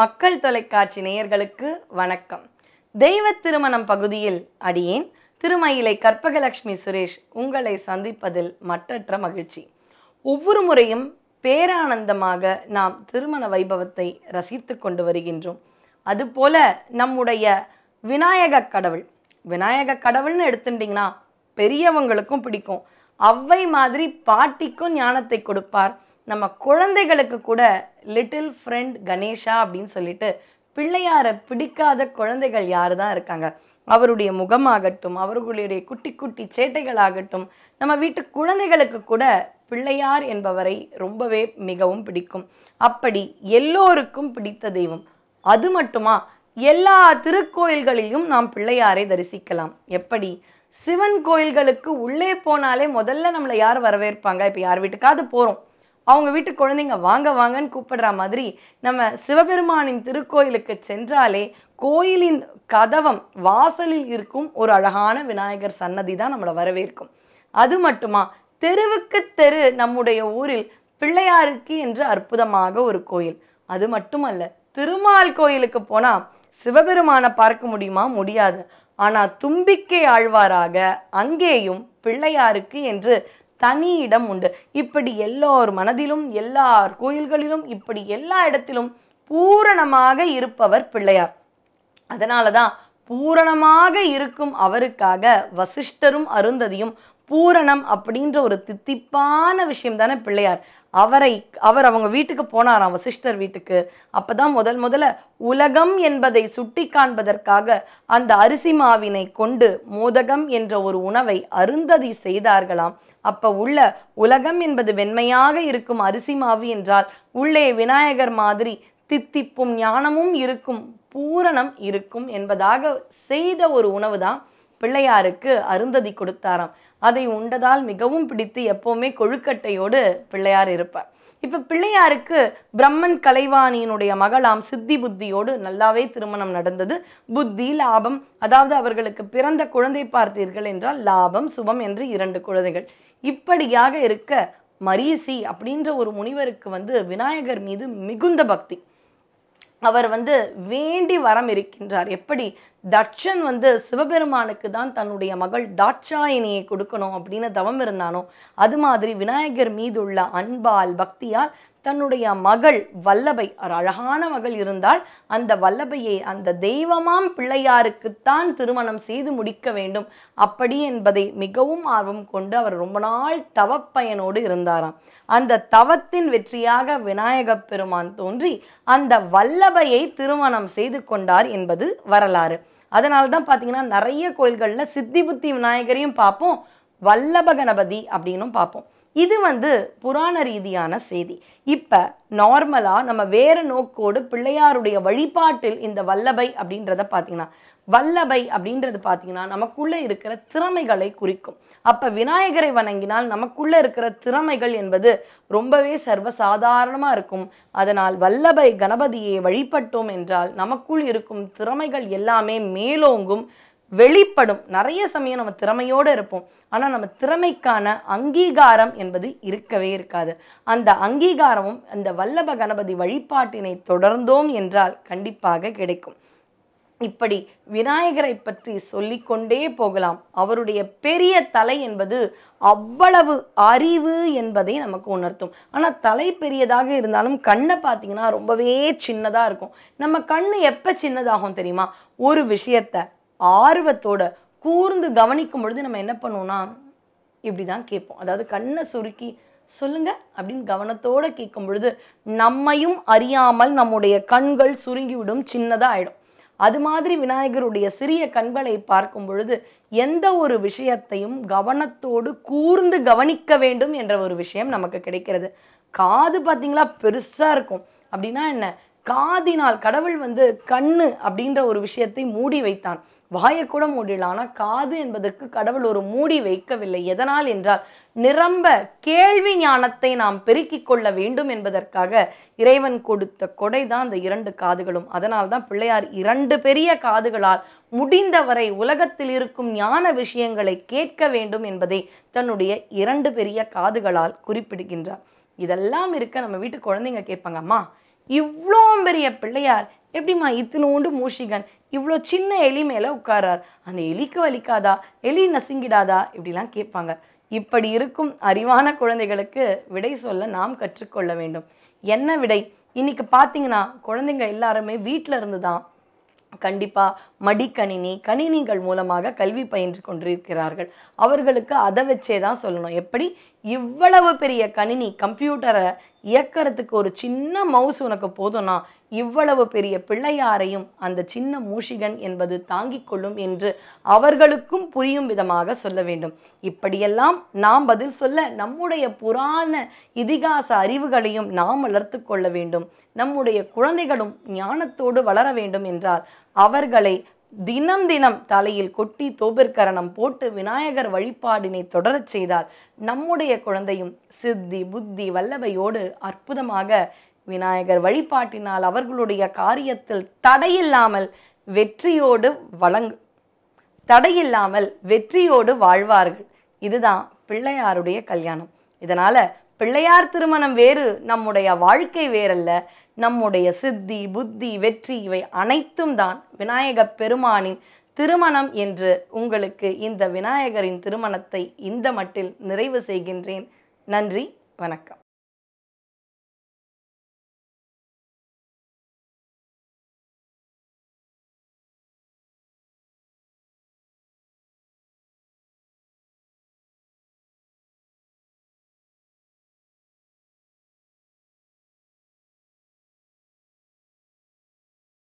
மக்கள் தொலைக்காட்சி நேயர்களுக்கு வணக்கம் தெய்வ திருமணம் பகுதியில் அடியேன் திருமயிலை கற்பகலட்சுமி சுரேஷ் உங்களை சந்திப்பதில் மற்றற்ற மகிழ்ச்சி ஒவ்வொரு முறையும் பேரானந்தமாக நாம் திருமண வைபவத்தை ரசித்து கொண்டு வருகின்றோம் அதுபோல நம்முடைய விநாயக கடவுள் விநாயக கடவுள்னு எடுத்துட்டிங்கன்னா பெரியவங்களுக்கும் பிடிக்கும் அவ்வை மாதிரி பாட்டிக்கும் ஞானத்தை கொடுப்பார் நம்ம குழந்தைகளுக்கு கூட லிட்டில் ஃப்ரெண்ட் கணேஷா அப்படின்னு சொல்லிட்டு பிள்ளையாரை பிடிக்காத குழந்தைகள் யாரு தான் இருக்காங்க அவருடைய முகமாகட்டும் அவர்களுடைய குட்டி குட்டி சேட்டைகளாகட்டும் நம்ம வீட்டு குழந்தைகளுக்கு கூட பிள்ளையார் என்பவரை ரொம்பவே மிகவும் பிடிக்கும் அப்படி எல்லோருக்கும் பிடித்த தெய்வம் அது மட்டுமா எல்லா திருக்கோயில்களிலும் நாம் பிள்ளையாரை தரிசிக்கலாம் எப்படி சிவன் கோயில்களுக்கு உள்ளே போனாலே முதல்ல நம்மளை யார் வரவேற்பாங்க இப்போ யார் வீட்டுக்காவது போகிறோம் அவங்க வீட்டு குழந்தைங்க வாங்க வாங்கன்னு கூப்பிடுற மாதிரி நம்ம சிவபெருமானின் திருக்கோயிலுக்கு சென்றாலே கோயிலின் கதவம் வாசலில் இருக்கும் ஒரு அழகான விநாயகர் சன்னதி தான் நம்மளை வரவேற்கும் அது மட்டுமா தெருவுக்கு தெரு நம்முடைய ஊரில் பிள்ளையாருக்கு என்று அற்புதமாக ஒரு கோயில் அது மட்டுமல்ல திருமால் கோயிலுக்கு போனால் சிவபெருமானை பார்க்க முடியுமா முடியாது ஆனால் தும்பிக்கை ஆழ்வாராக அங்கேயும் பிள்ளையாருக்கு என்று தனி இடம் உண்டு இப்படி எல்லோர் மனதிலும் எல்லார் கோயில்களிலும் இப்படி எல்லா இடத்திலும் பூரணமாக இருப்பவர் பிள்ளையார் அதனால தான் பூரணமாக இருக்கும் அவருக்காக வசிஷ்டரும் அருந்ததியும் பூரணம் அப்படின்ற ஒரு தித்திப்பான விஷயம் தானே பிள்ளையார் அவரை அவர் அவங்க வீட்டுக்கு போனாராம் சிஸ்டர் வீட்டுக்கு அப்போதான் முதல் முதல்ல உலகம் என்பதை சுட்டி காண்பதற்காக அந்த அரிசி மாவினை கொண்டு மோதகம் என்ற ஒரு உணவை அருந்ததி செய்தார்களாம் அப்போ உள்ள உலகம் என்பது வெண்மையாக இருக்கும் அரிசி மாவு என்றால் உள்ளே விநாயகர் மாதிரி தித்திப்பும் ஞானமும் இருக்கும் பூரணம் இருக்கும் என்பதாக செய்த ஒரு உணவு தான் பிள்ளையாருக்கு அருந்ததி கொடுத்தாராம் அதை உண்டதால் மிகவும் பிடித்து எப்போவுமே கொழுக்கட்டையோடு பிள்ளையார் இருப்பார் இப்போ பிள்ளையாருக்கு பிரம்மன் கலைவாணியினுடைய மகளாம் சித்தி புத்தியோடு நல்லாவே திருமணம் நடந்தது புத்தி லாபம் அதாவது அவர்களுக்கு பிறந்த குழந்தை பார்த்தீர்கள் என்றால் லாபம் சுபம் என்று இரண்டு குழந்தைகள் இப்படியாக இருக்க மரீசி அப்படின்ற ஒரு முனிவருக்கு வந்து விநாயகர் மீது மிகுந்த பக்தி அவர் வந்து வேண்டி வரம் இருக்கின்றார் எப்படி தட்சன் வந்து சிவபெருமானுக்கு தான் தன்னுடைய மகள் தாட்சாயினியை கொடுக்கணும் அப்படின்னு தவம் இருந்தானோ அது மாதிரி விநாயகர் மீதுள்ள அன்பால் பக்தியால் தன்னுடைய மகள் வல்லபை ஒரு அழகான மகள் இருந்தால் அந்த வல்லபையை அந்த தெய்வமாம் பிள்ளையாருக்குத்தான் திருமணம் செய்து முடிக்க வேண்டும் அப்படி என்பதை மிகவும் ஆர்வம் கொண்டு அவர் ரொம்ப நாள் தவப்பயனோடு இருந்தாராம் அந்த தவத்தின் வெற்றியாக விநாயக பெருமான் தோன்றி அந்த வல்லபையை திருமணம் செய்து கொண்டார் என்பது வரலாறு அதனால தான் பார்த்தீங்கன்னா நிறைய கோயில்களில் சித்தி புத்தி விநாயகரையும் பார்ப்போம் வல்லப கணபதி அப்படின்னும் பார்ப்போம் இது வந்து புராண ரீதியான செய்தி இப்போ நார்மலாக நம்ம வேறு நோக்கோடு பிள்ளையாருடைய வழிபாட்டில் இந்த வல்லபை அப்படின்றத பார்த்தீங்கன்னா வல்லபை அப்படின்றது பார்த்தீங்கன்னா நமக்குள்ளே இருக்கிற திறமைகளை குறிக்கும் அப்போ விநாயகரை வணங்கினால் நமக்குள்ளே இருக்கிற திறமைகள் என்பது ரொம்பவே சர்வ சாதாரணமாக இருக்கும் அதனால் வல்லபை கணபதியை வழிபட்டோம் என்றால் நமக்குள் இருக்கும் திறமைகள் எல்லாமே மேலோங்கும் வெளிப்படும் நிறைய சமயம் நம்ம திறமையோடு இருப்போம் ஆனால் நம்ம திறமைக்கான அங்கீகாரம் என்பது இருக்கவே இருக்காது அந்த அங்கீகாரமும் அந்த வல்லப கணபதி வழிபாட்டினை தொடர்ந்தோம் என்றால் கண்டிப்பாக கிடைக்கும் இப்படி விநாயகரை பற்றி சொல்லிக்கொண்டே போகலாம் அவருடைய பெரிய தலை என்பது அவ்வளவு அறிவு என்பதை நமக்கு உணர்த்தும் ஆனால் தலை பெரியதாக இருந்தாலும் கண்ணை பார்த்தீங்கன்னா ரொம்பவே சின்னதாக இருக்கும் நம்ம கண் எப்போ சின்னதாகும் தெரியுமா ஒரு விஷயத்த ஆர்வத்தோட கூர்ந்து கவனிக்கும் பொழுது நம்ம என்ன பண்ணுவோம்னா இப்படி தான் கேட்போம் அதாவது கண்ணை சுருக்கி சொல்லுங்க அப்படின்னு கவனத்தோடு கேட்கும் பொழுது நம்மையும் அறியாமல் நம்முடைய கண்கள் சுருங்கிவிடும் சின்னதாக ஆகிடும் அது மாதிரி விநாயகருடைய சிறிய கண்களை பார்க்கும் பொழுது எந்த ஒரு விஷயத்தையும் கவனத்தோடு கூர்ந்து கவனிக்க வேண்டும் என்ற ஒரு விஷயம் நமக்கு கிடைக்கிறது காது பார்த்தீங்களா பெருசாக இருக்கும் அப்படின்னா என்ன காதினால் கடவுள் வந்து கண்ணு அப்படின்ற ஒரு விஷயத்தை மூடி வைத்தான் வாயை கூட மூடிடலாம் ஆனால் காது என்பதற்கு கடவுள் ஒரு மூடி வைக்கவில்லை எதனால் என்றால் நிரம்ப கேள்வி ஞானத்தை நாம் பெருக்கிக் கொள்ள வேண்டும் என்பதற்காக இறைவன் கொடுத்த கொடை தான் அந்த இரண்டு காதுகளும் அதனால் தான் பிள்ளையார் இரண்டு பெரிய காதுகளால் முடிந்தவரை உலகத்தில் இருக்கும் ஞான விஷயங்களை கேட்க வேண்டும் என்பதை தன்னுடைய இரண்டு பெரிய காதுகளால் குறிப்பிடுகின்றார் இதெல்லாம் இருக்க நம்ம வீட்டு குழந்தைங்க கேட்பாங்கம்மா இவ்வளோ பெரிய பிள்ளையார் எப்படிம்மா இத்தினோண்டு மூஷிகன் இவ்வளோ சின்ன எலி மேலே உட்காரார் அந்த எலிக்கு வலிக்காதா எலி நசுங்கிடாதா இப்படிலாம் கேட்பாங்க இப்படி இருக்கும் அறிவான குழந்தைகளுக்கு விடை சொல்ல நாம் கற்றுக்கொள்ள வேண்டும் என்ன விடை இன்னைக்கு பார்த்தீங்கன்னா குழந்தைங்க எல்லாருமே வீட்டில் இருந்து தான் கண்டிப்பாக மடிக்கணினி கணினிகள் மூலமாக கல்வி பயின்று கொண்டிருக்கிறார்கள் அவர்களுக்கு அதை வச்சே தான் சொல்லணும் எப்படி இவ்வளவு பெரிய கணினி கம்ப்யூட்டரை இயக்கிறதுக்கு ஒரு சின்ன மவுஸ் உனக்கு போதும்னா இவ்வளவு பெரிய பிள்ளையாரையும் அந்த சின்ன மூஷிகன் என்பது தாங்கிக் கொள்ளும் என்று அவர்களுக்கும் புரியும் விதமாக சொல்ல வேண்டும் இப்படியெல்லாம் நாம் பதில் சொல்ல நம்முடைய புராண இதிகாச அறிவுகளையும் நாம் வளர்த்து கொள்ள வேண்டும் நம்முடைய குழந்தைகளும் ஞானத்தோடு வளர வேண்டும் என்றால் அவர்களை தினம் தினம் தலையில் கொட்டி தோபிற்கரணம் போட்டு விநாயகர் வழிபாடினை தொடரச் செய்தால் நம்முடைய குழந்தையும் சித்தி புத்தி வல்லவையோடு அற்புதமாக விநாயகர் வழிபாட்டினால் அவர்களுடைய காரியத்தில் தடையில்லாமல் வெற்றியோடு வழங்கு தடையில்லாமல் வெற்றியோடு வாழ்வார்கள் இதுதான் பிள்ளையாருடைய கல்யாணம் இதனால பிள்ளையார் திருமணம் வேறு நம்முடைய வாழ்க்கை வேறல்ல நம்முடைய சித்தி புத்தி வெற்றி இவை அனைத்தும் தான் விநாயக பெருமானின் திருமணம் என்று உங்களுக்கு இந்த விநாயகரின் திருமணத்தை இந்த மட்டில் நிறைவு செய்கின்றேன் நன்றி வணக்கம்